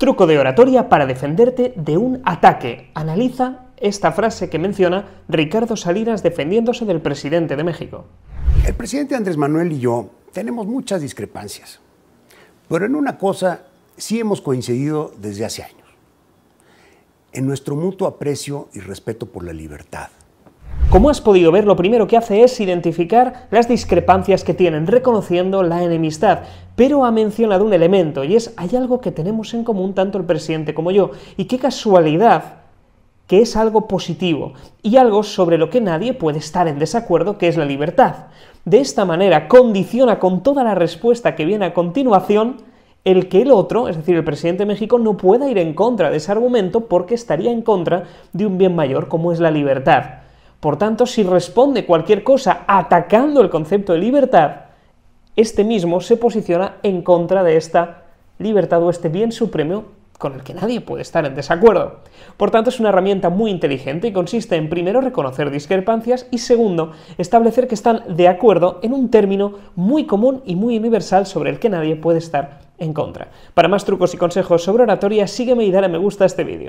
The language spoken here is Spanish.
Truco de oratoria para defenderte de un ataque. Analiza esta frase que menciona Ricardo Salinas defendiéndose del presidente de México. El presidente Andrés Manuel y yo tenemos muchas discrepancias, pero en una cosa sí hemos coincidido desde hace años, en nuestro mutuo aprecio y respeto por la libertad. Como has podido ver, lo primero que hace es identificar las discrepancias que tienen, reconociendo la enemistad, pero ha mencionado un elemento, y es, hay algo que tenemos en común tanto el presidente como yo, y qué casualidad que es algo positivo, y algo sobre lo que nadie puede estar en desacuerdo, que es la libertad. De esta manera condiciona con toda la respuesta que viene a continuación el que el otro, es decir, el presidente de México, no pueda ir en contra de ese argumento porque estaría en contra de un bien mayor como es la libertad. Por tanto, si responde cualquier cosa atacando el concepto de libertad, este mismo se posiciona en contra de esta libertad o este bien supremo con el que nadie puede estar en desacuerdo. Por tanto, es una herramienta muy inteligente y consiste en, primero, reconocer discrepancias y, segundo, establecer que están de acuerdo en un término muy común y muy universal sobre el que nadie puede estar en contra. Para más trucos y consejos sobre oratoria, sígueme y dale a me gusta a este vídeo.